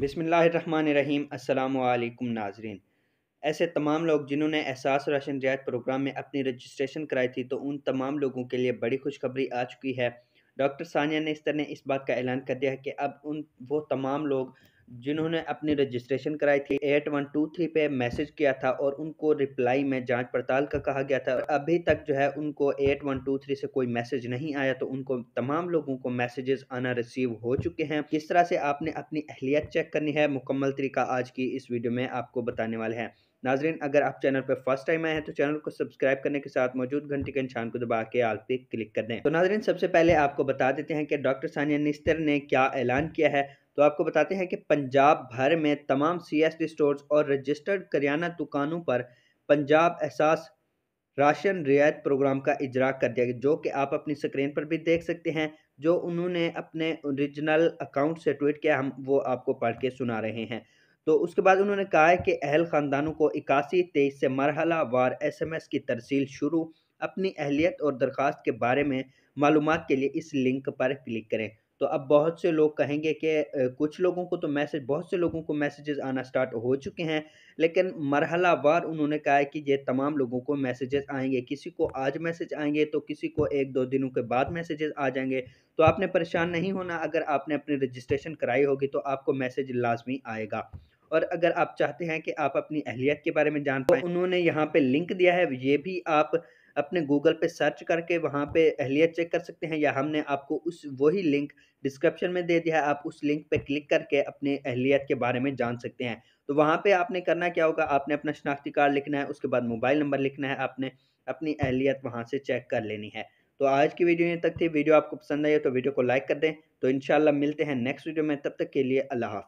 बिसमीम् अल्लाम नाजरीन ऐसे तमाम लोग जिन्होंने एहसास राशन रियायत प्रोग्राम में अपनी रजिस्ट्रेशन कराई थी तो उन तमाम लोगों के लिए बड़ी खुशखबरी आ चुकी है डॉक्टर सानिया ने इस तरह इस बात का ऐलान कर दिया है कि अब उन वो तमाम लोग जिन्होंने अपनी रजिस्ट्रेशन कराई थी एट वन टू थ्री पे मैसेज किया था और उनको रिप्लाई में जांच पड़ताल का कहा गया था अभी तक जो है उनको एट वन टू थ्री से कोई मैसेज नहीं आया तो उनको तमाम लोगों को मैसेजेस आना रिसीव हो चुके हैं किस तरह से आपने अपनी अहलियत चेक करनी है मुकम्मल तरीका आज की इस वीडियो में आपको बताने वाले हैं नाजरीन अगर आप चैनल पर फर्स्ट टाइम आए हैं तो चैनल को सब्सक्राइब करने के साथ मौजूद घंटे के निशान को दबा के आल पे क्लिक कर दें तो नाजरीन सबसे पहले आपको बता देते हैं कि डॉक्टर सानिया निस्तर ने क्या ऐलान किया है तो आपको बताते हैं कि पंजाब भर में तमाम सीएसडी स्टोर्स और रजिस्टर्ड करियाना दुकानों पर पंजाब एहसास राशन रियायत प्रोग्राम का इजरा कर दिया गया जो कि आप अपनी स्क्रीन पर भी देख सकते हैं जो उन्होंने अपने ओरिजिनल अकाउंट से ट्वीट किया हम वो आपको पढ़ के सुना रहे हैं तो उसके बाद उन्होंने कहा है कि अहल ख़ानदानों को इक्यासी तेईस से मरहला वार एस एम एस की तरसील शुरू अपनी अहलियत और दरख्वास्त के बारे में मालूम के लिए इस लिंक पर क्लिक करें तो अब बहुत से लोग कहेंगे कि कुछ लोगों को तो मैसेज बहुत से लोगों को मैसेजेस आना स्टार्ट हो चुके हैं लेकिन मरहला वार उन्होंने कहा है कि ये तमाम लोगों को मैसेजेस आएंगे किसी को आज मैसेज आएंगे तो किसी को एक दो दिनों के बाद मैसेजेस आ जाएंगे तो आपने परेशान नहीं होना अगर आपने अपनी रजिस्ट्रेशन कराई होगी तो आपको मैसेज लाजमी आएगा और अगर आप चाहते हैं कि आप अपनी अहलियत के बारे में जान हैं तो उन्होंने यहाँ पे लिंक दिया है ये भी आप अपने गूगल पे सर्च करके वहाँ पे अहलियत चेक कर सकते हैं या हमने आपको उस वही लिंक डिस्क्रिप्शन में दे दिया है आप उस लिंक पे क्लिक करके अपने अहलियत के बारे में जान सकते हैं तो वहाँ पे आपने करना क्या होगा आपने अपना शनाख्ती कार्ड लिखना है उसके बाद मोबाइल नंबर लिखना है आपने अपनी अहलियत वहाँ से चेक कर लेनी है तो आज की वीडियो ये तक थी वीडियो आपको पसंद आई तो वीडियो को लाइक कर दें तो इन मिलते हैं नेक्स्ट वीडियो में तब तक के लिए अल्लाह हाफ़